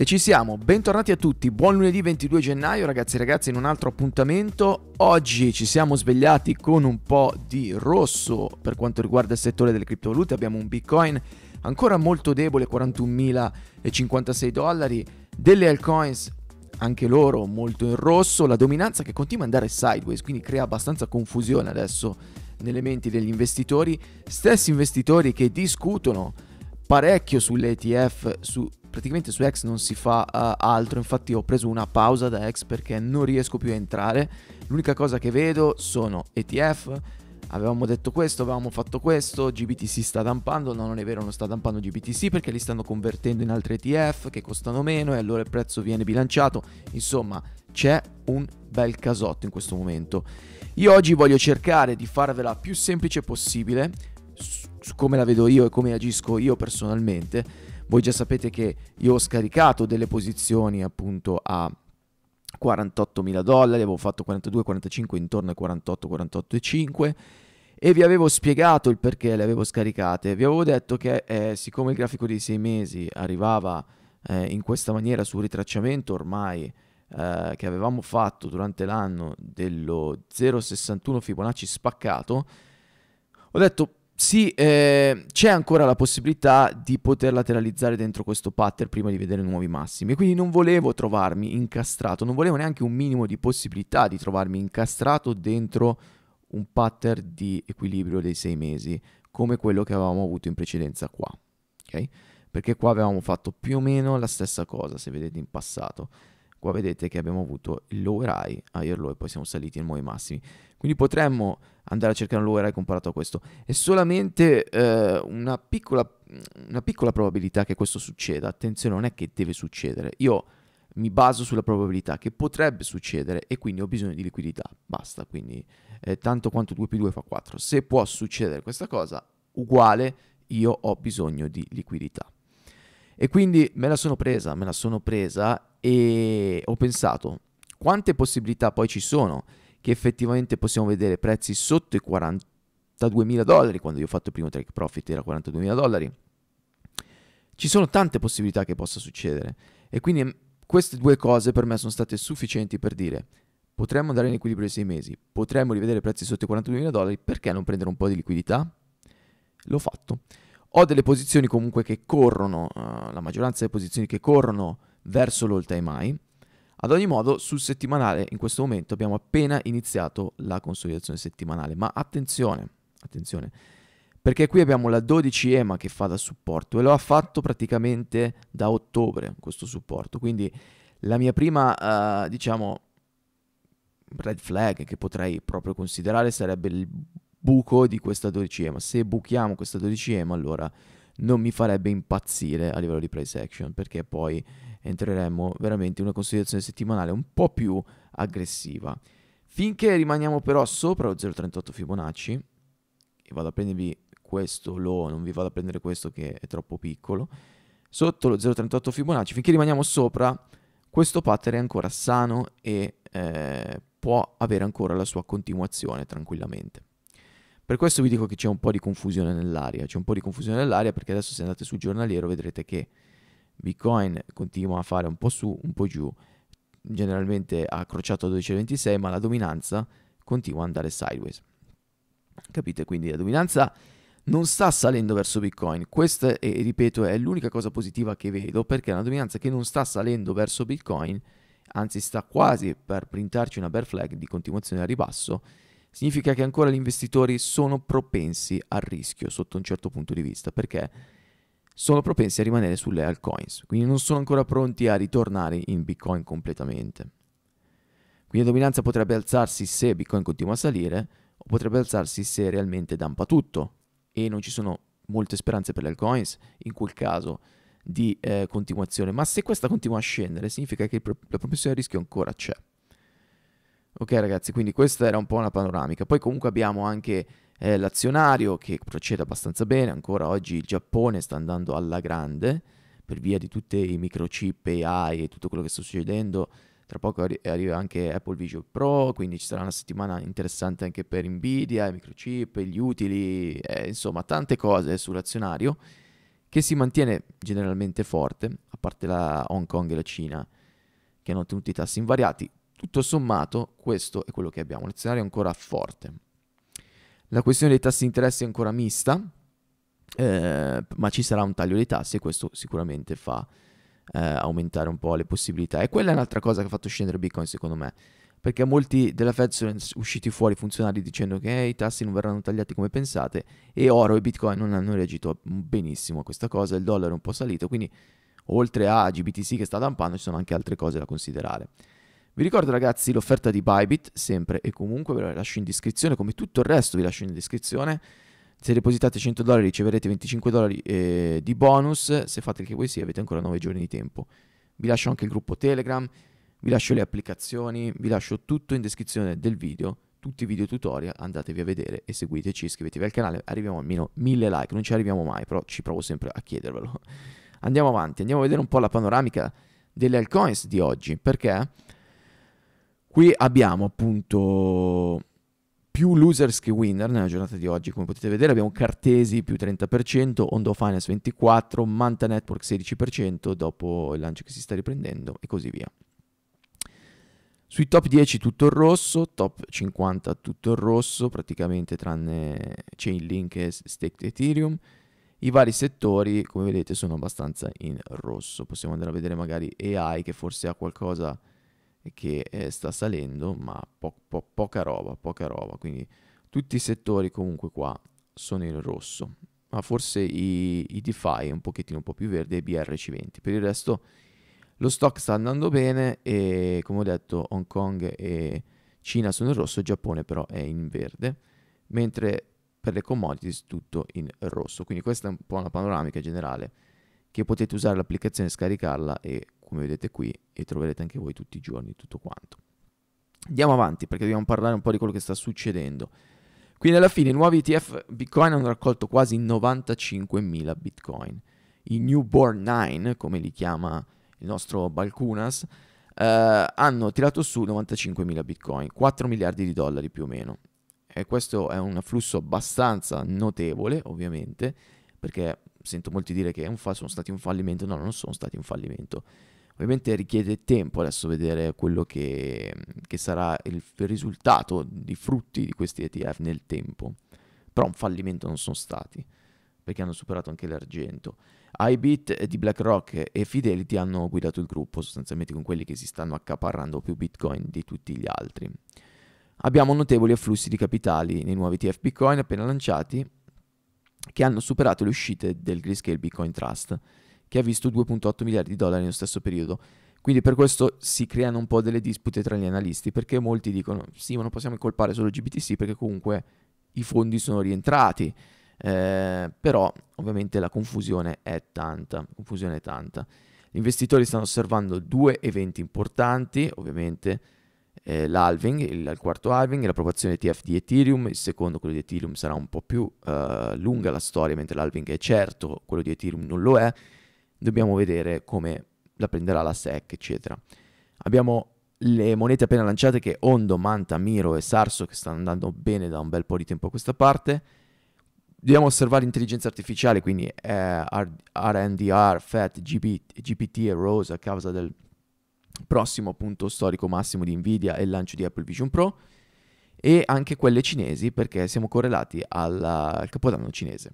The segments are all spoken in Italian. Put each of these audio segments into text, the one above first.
E ci siamo, bentornati a tutti, buon lunedì 22 gennaio ragazzi e ragazze in un altro appuntamento. Oggi ci siamo svegliati con un po' di rosso per quanto riguarda il settore delle criptovalute, abbiamo un Bitcoin ancora molto debole, 41.056 dollari, delle altcoins anche loro molto in rosso, la dominanza che continua ad andare sideways, quindi crea abbastanza confusione adesso nelle menti degli investitori, stessi investitori che discutono parecchio sull'ETF ETF, su praticamente su X non si fa uh, altro, infatti ho preso una pausa da X perché non riesco più a entrare, l'unica cosa che vedo sono ETF, avevamo detto questo, avevamo fatto questo, GBTC sta dampando, no non è vero non sta dampando GBTC perché li stanno convertendo in altri ETF che costano meno e allora il prezzo viene bilanciato, insomma c'è un bel casotto in questo momento. Io oggi voglio cercare di farvela più semplice possibile, su come la vedo io e come agisco io personalmente, voi già sapete che io ho scaricato delle posizioni appunto a 48 mila dollari, avevo fatto 42, 45, intorno ai 48, 5 e vi avevo spiegato il perché le avevo scaricate. Vi avevo detto che eh, siccome il grafico dei 6 mesi arrivava eh, in questa maniera sul ritracciamento ormai eh, che avevamo fatto durante l'anno dello 0,61 Fibonacci spaccato, ho detto sì, eh, c'è ancora la possibilità di poter lateralizzare dentro questo pattern prima di vedere nuovi massimi. Quindi non volevo trovarmi incastrato, non volevo neanche un minimo di possibilità di trovarmi incastrato dentro un pattern di equilibrio dei sei mesi, come quello che avevamo avuto in precedenza qua. Ok? Perché qua avevamo fatto più o meno la stessa cosa, se vedete in passato qua vedete che abbiamo avuto il lower high, higher low e poi siamo saliti in nuovi massimi. Quindi potremmo andare a cercare un lower high comparato a questo. È solamente eh, una, piccola, una piccola probabilità che questo succeda. Attenzione, non è che deve succedere. Io mi baso sulla probabilità che potrebbe succedere e quindi ho bisogno di liquidità. Basta, quindi eh, tanto quanto 2 più 2 fa 4. Se può succedere questa cosa, uguale, io ho bisogno di liquidità. E quindi me la sono presa, me la sono presa e ho pensato quante possibilità poi ci sono che effettivamente possiamo vedere prezzi sotto i 42.000 dollari, quando io ho fatto il primo take profit era 42.000 dollari. Ci sono tante possibilità che possa succedere e quindi mm, queste due cose per me sono state sufficienti per dire potremmo andare in equilibrio di 6 mesi, potremmo rivedere prezzi sotto i 42.000 dollari, perché non prendere un po' di liquidità? L'ho fatto. Ho delle posizioni comunque che corrono, uh, la maggioranza delle posizioni che corrono verso l'all time high. Ad ogni modo, sul settimanale in questo momento abbiamo appena iniziato la consolidazione settimanale, ma attenzione, attenzione, perché qui abbiamo la 12 EMA che fa da supporto e lo ha fatto praticamente da ottobre questo supporto, quindi la mia prima, uh, diciamo, red flag che potrei proprio considerare sarebbe il buco di questa 12 dodicesima. Se buchiamo questa 12 dodicesima, allora non mi farebbe impazzire a livello di price action, perché poi entreremmo veramente in una considerazione settimanale un po' più aggressiva. Finché rimaniamo però sopra lo 0,38 Fibonacci, e vado a prendervi questo low, non vi vado a prendere questo che è troppo piccolo, sotto lo 0,38 Fibonacci, finché rimaniamo sopra, questo pattern è ancora sano e eh, può avere ancora la sua continuazione tranquillamente. Per questo vi dico che c'è un po' di confusione nell'aria, c'è un po' di confusione nell'aria perché adesso se andate sul giornaliero vedrete che Bitcoin continua a fare un po' su, un po' giù, generalmente ha crociato a 12,26 ma la dominanza continua ad andare sideways. Capite? Quindi la dominanza non sta salendo verso Bitcoin. Questa, è, ripeto, è l'unica cosa positiva che vedo perché è una dominanza che non sta salendo verso Bitcoin, anzi sta quasi per printarci una bear flag di continuazione a ribasso significa che ancora gli investitori sono propensi al rischio sotto un certo punto di vista, perché sono propensi a rimanere sulle altcoins, quindi non sono ancora pronti a ritornare in Bitcoin completamente. Quindi la dominanza potrebbe alzarsi se Bitcoin continua a salire, o potrebbe alzarsi se realmente dampa tutto e non ci sono molte speranze per le altcoins in quel caso di eh, continuazione, ma se questa continua a scendere significa che la propensione al rischio ancora c'è. Ok ragazzi, quindi questa era un po' una panoramica. Poi comunque abbiamo anche eh, l'azionario che procede abbastanza bene, ancora oggi il Giappone sta andando alla grande per via di tutti i microchip AI e tutto quello che sta succedendo. Tra poco arri- arriva anche Apple Vision Pro, quindi ci sarà una settimana interessante anche per Nvidia, i microchip, gli utili, eh, insomma tante cose sull'azionario che si mantiene generalmente forte, a parte la Hong Kong e la Cina che hanno tenuto i tassi invariati. Tutto sommato, questo è quello che abbiamo, un scenario ancora forte. La questione dei tassi di interesse è ancora mista, eh, ma ci sarà un taglio dei tassi e questo sicuramente fa eh, aumentare un po' le possibilità. E quella è un'altra cosa che ha fatto scendere Bitcoin, secondo me, perché molti della Fed sono usciti fuori funzionari dicendo che eh, i tassi non verranno tagliati come pensate e oro e Bitcoin non hanno reagito benissimo a questa cosa, il dollaro è un po' salito, quindi oltre a GBTC che sta dampando ci sono anche altre cose da considerare. Vi ricordo ragazzi l'offerta di Bybit, sempre e comunque ve la lascio in descrizione, come tutto il resto vi lascio in descrizione. Se depositate 100 dollari riceverete 25 dollari eh, di bonus, se fate che voi sì avete ancora 9 giorni di tempo. Vi lascio anche il gruppo Telegram, vi lascio le applicazioni, vi lascio tutto in descrizione del video, tutti i video tutorial, andatevi a vedere e seguiteci, iscrivetevi al canale, arriviamo almeno 1000 like, non ci arriviamo mai, però ci provo sempre a chiedervelo. Andiamo avanti, andiamo a vedere un po' la panoramica delle altcoins di oggi, perché Qui abbiamo appunto più losers che winner nella giornata di oggi, come potete vedere abbiamo Cartesi più 30%, Ondo Finance 24%, Manta Network 16% dopo il lancio che si sta riprendendo e così via. Sui top 10 tutto il rosso, top 50 tutto il rosso, praticamente tranne Chainlink e Staked Ethereum. I vari settori, come vedete, sono abbastanza in rosso. Possiamo andare a vedere magari AI che forse ha qualcosa che eh, sta salendo, ma po- po- poca roba, poca roba. Quindi tutti i settori comunque qua sono in rosso, ma forse i, i DeFi un pochettino un po' più verde e BRC20. Per il resto lo stock sta andando bene e come ho detto Hong Kong e Cina sono in rosso, Giappone però è in verde, mentre per le commodities tutto in rosso. Quindi questa è un po' una panoramica generale che potete usare l'applicazione, scaricarla e come vedete qui e troverete anche voi tutti i giorni tutto quanto. Andiamo avanti perché dobbiamo parlare un po' di quello che sta succedendo. Quindi alla fine i nuovi ETF Bitcoin hanno raccolto quasi 95.000 Bitcoin. I Newborn 9, come li chiama il nostro Balcunas, eh, hanno tirato su 95.000 Bitcoin, 4 miliardi di dollari più o meno. E questo è un afflusso abbastanza notevole, ovviamente, perché sento molti dire che sono stati un fallimento, no, non sono stati un fallimento. Ovviamente richiede tempo adesso vedere quello che, che sarà il, risultato di frutti di questi ETF nel tempo, però un fallimento non sono stati perché hanno superato anche l'argento. iBit di BlackRock e Fidelity hanno guidato il gruppo sostanzialmente con quelli che si stanno accaparrando più Bitcoin di tutti gli altri. Abbiamo notevoli afflussi di capitali nei nuovi ETF Bitcoin appena lanciati che hanno superato le uscite del Grayscale Bitcoin Trust, che ha visto 2.8 miliardi di dollari nello stesso periodo. Quindi per questo si creano un po' delle dispute tra gli analisti, perché molti dicono sì, ma non possiamo incolpare solo GBTC perché comunque i fondi sono rientrati. Eh, però ovviamente la confusione è tanta, confusione è tanta. Gli investitori stanno osservando due eventi importanti, ovviamente eh, l'halving, il, il, quarto halving, l'approvazione TF di Ethereum, il secondo, quello di Ethereum, sarà un po' più eh, lunga la storia, mentre l'halving è certo, quello di Ethereum non lo è, dobbiamo vedere come la prenderà la SEC, eccetera. Abbiamo le monete appena lanciate che Ondo, Manta, Miro e Sarso che stanno andando bene da un bel po' di tempo a questa parte. Dobbiamo osservare l'intelligenza artificiale, quindi eh, RNDR, FAT, GPT, GPT e Rose a causa del prossimo appunto storico massimo di Nvidia e il lancio di Apple Vision Pro e anche quelle cinesi perché siamo correlati alla, al capodanno cinese.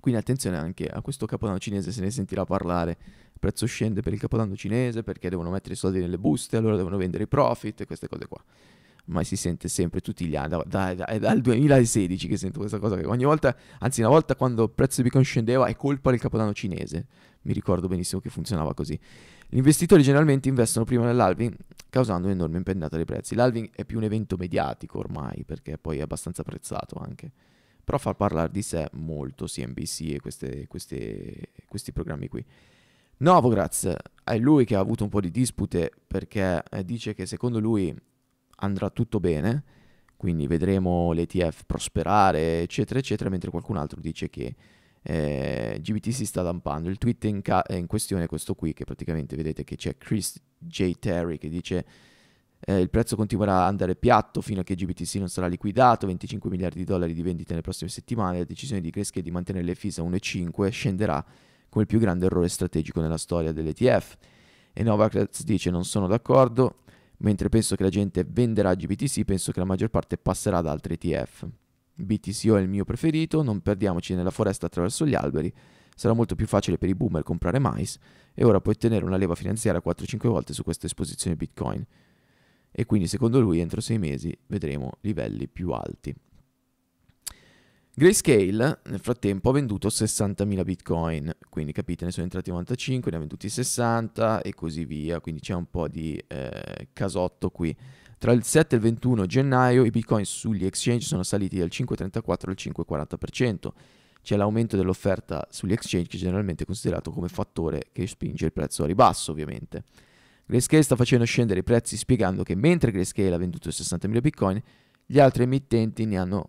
Quindi attenzione anche a questo capodanno cinese, se ne sentirà parlare, il prezzo scende per il capodanno cinese perché devono mettere i soldi nelle buste, allora devono vendere i profit e queste cose qua ma si sente sempre tutti gli anni, da, da, da, è dal 2016 che sento questa cosa, che ogni volta, anzi una volta quando il prezzo di Bitcoin scendeva è colpa del capodanno cinese, mi ricordo benissimo che funzionava così. Gli investitori generalmente investono prima nell'alving causando un'enorme impennata dei prezzi. L'alving è più un evento mediatico ormai perché poi è abbastanza apprezzato anche. Però fa parlare di sé molto CNBC e queste, queste, questi programmi qui. Novogratz è lui che ha avuto un po' di dispute perché eh, dice che secondo lui andrà tutto bene, quindi vedremo l'ETF prosperare, eccetera, eccetera, mentre qualcun altro dice che eh, GBT si sta lampando. Il tweet in, ca- in questione è questo qui, che praticamente vedete che c'è Chris J. Terry che dice... Eh, il prezzo continuerà ad andare piatto fino a che GBTC non sarà liquidato, 25 miliardi di dollari di vendite nelle prossime settimane, la decisione di Gresky di mantenere le FIS a 1,5 scenderà come il più grande errore strategico nella storia dell'ETF. E Novacrets dice non sono d'accordo, mentre penso che la gente venderà GBTC, penso che la maggior parte passerà ad altri ETF. BTCO è il mio preferito, non perdiamoci nella foresta attraverso gli alberi, sarà molto più facile per i boomer comprare mais e ora puoi ottenere una leva finanziaria 4-5 volte su questa esposizione Bitcoin. E quindi secondo lui entro 6 mesi vedremo livelli più alti. Grayscale nel frattempo ha venduto 60.000 bitcoin, quindi capite ne sono entrati 95, ne ha venduti 60 e così via, quindi c'è un po' di eh, casotto qui. Tra il 7 e il 21 gennaio i bitcoin sugli exchange sono saliti dal 5,34 al 5,40%, c'è l'aumento dell'offerta sugli exchange che è generalmente considerato come fattore che spinge il prezzo a ribasso ovviamente. Grayscale sta facendo scendere i prezzi spiegando che mentre Grayscale ha venduto 60.000 bitcoin, gli altri emittenti ne hanno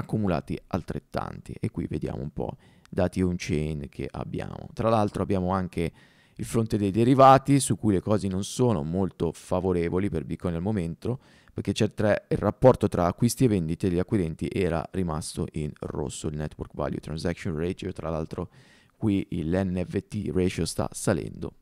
accumulati altrettanti e qui vediamo un po' dati on-chain che abbiamo. Tra l'altro abbiamo anche il fronte dei derivati su cui le cose non sono molto favorevoli per Bitcoin al momento perché tre, il rapporto tra acquisti e vendite degli acquirenti era rimasto in rosso, il network value transaction ratio, tra l'altro qui l'NFT ratio sta salendo.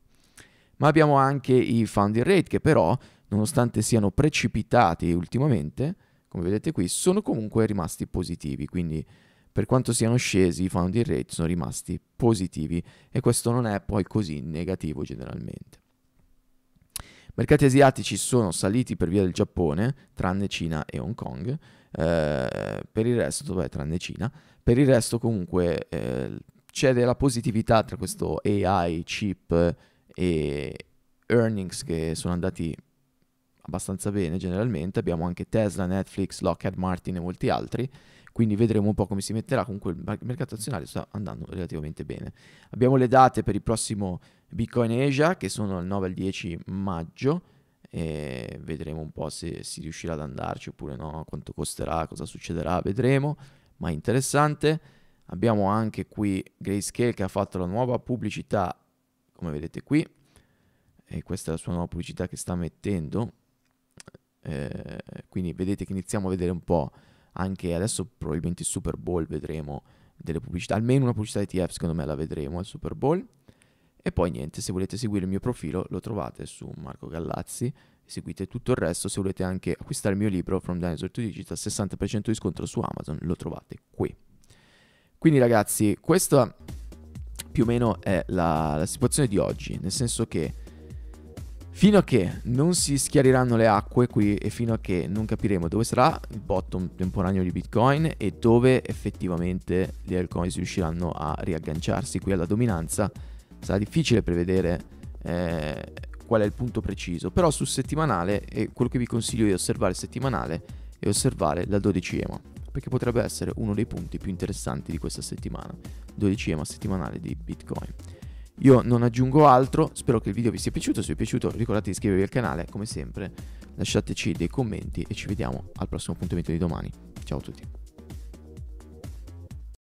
Ma abbiamo anche i funding rate che però, nonostante siano precipitati ultimamente, come vedete qui, sono comunque rimasti positivi, quindi per quanto siano scesi i founding rate sono rimasti positivi e questo non è poi così negativo generalmente. I Mercati asiatici sono saliti per via del Giappone, tranne Cina e Hong Kong, eh, per il resto, beh, tranne Cina, per il resto comunque eh, c'è della positività tra questo AI, chip e earnings che sono andati abbastanza bene generalmente, abbiamo anche Tesla, Netflix, Lockheed Martin e molti altri, quindi vedremo un po' come si metterà, comunque il mercato azionario sta andando relativamente bene. Abbiamo le date per il prossimo Bitcoin Asia che sono il 9 e il 10 maggio e vedremo un po' se si riuscirà ad andarci oppure no, quanto costerà, cosa succederà, vedremo, ma interessante. Abbiamo anche qui Grayscale che ha fatto la nuova pubblicità, come vedete qui, e questa è la sua nuova pubblicità che sta mettendo, eh, quindi vedete che iniziamo a vedere un po' anche adesso probabilmente il Super Bowl vedremo delle pubblicità, almeno una pubblicità di TF secondo me la vedremo al Super Bowl. E poi niente, se volete seguire il mio profilo lo trovate su Marco Gallazzi, seguite tutto il resto, se volete anche acquistare il mio libro From Dinosaur to Digital, 60% di sconto su Amazon, lo trovate qui. Quindi ragazzi, questa più o meno è la, la situazione di oggi, nel senso che Fino a che non si schiariranno le acque qui e fino a che non capiremo dove sarà il bottom temporaneo di Bitcoin e dove effettivamente gli altcoins riusciranno a riagganciarsi qui alla dominanza, sarà difficile prevedere eh, qual è il punto preciso, però sul settimanale e quello che vi consiglio di osservare settimanale è osservare la 12 EMA, perché potrebbe essere uno dei punti più interessanti di questa settimana, 12 EMA settimanale di Bitcoin. Io non aggiungo altro, spero che il video vi sia piaciuto, se vi è piaciuto ricordate di iscrivervi al canale, come sempre lasciateci dei commenti e ci vediamo al prossimo appuntamento di domani. Ciao a tutti.